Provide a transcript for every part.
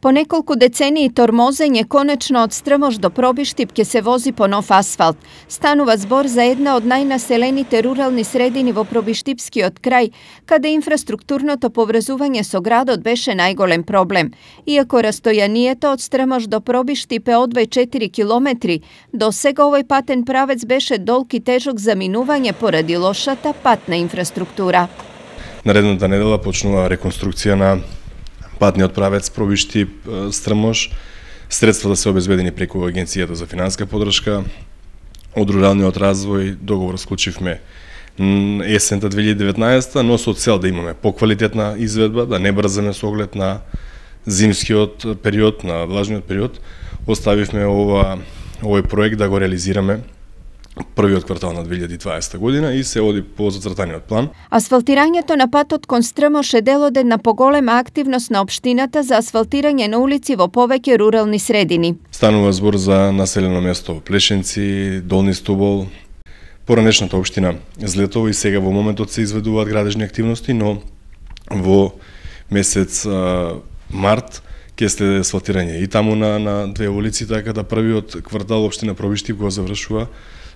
По неколку децении тормозење, конечно од Стрмош до Пробиштип ќе се вози по нов асфалт. Станува збор за една од најнаселените рурални средини во Пробиштипскиот крај, каде инфраструктурното поврзување со градот беше најголем проблем. Иако растојанието од Стрмош до Пробиштип е одвај 4 километри, до сега овој патен правец беше долг и тежок за минување поради лошата патна инфраструктура. Наредната недела почнува реконструкција на патниот правец провишти стрмош, да се обезбедени преку Агенцијата за финанска подршка, од руралниот развој договор склучивме есента 2019, но со цел да имаме поквалитетна изведба, да не брзаме со оглед на зимскиот период, на влажниот период, оставивме ова овој проект да го реализираме првиот квартал на 2020 година и се оди по зацртаниот план. Асфалтирањето на патот кон Стрмош е дел од една поголема активност на општината за асфалтирање на улици во повеќе рурални средини. Станува збор за населено место Плешенци, Долни Стубол, поранешната општина Злетово и сега во моментот се изведуваат градежни активности, но во месец март ќе следе асфалтирање. И таму на, на две улици, така да првиот квартал Обштина Пробишти го завршува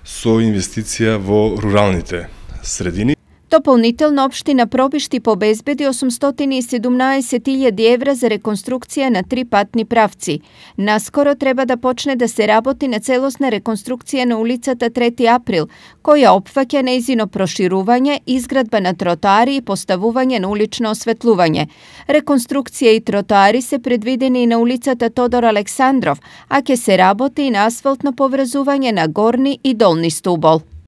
со инвестиција во руралните средини, Дополнително Обштина Пробишти побезбеди 817.000 евра за реконструкција на три патни правци. Наскоро треба да почне да се работи на целосна реконструкција на улицата 3 април, која опфаќа нејзино проширување, изградба на тротоари и поставување на улично осветлување. Реконструкција и тротоари се предвидени и на улицата Тодор Александров, а ќе се работи и на асфалтно поврзување на горни и долни стубол.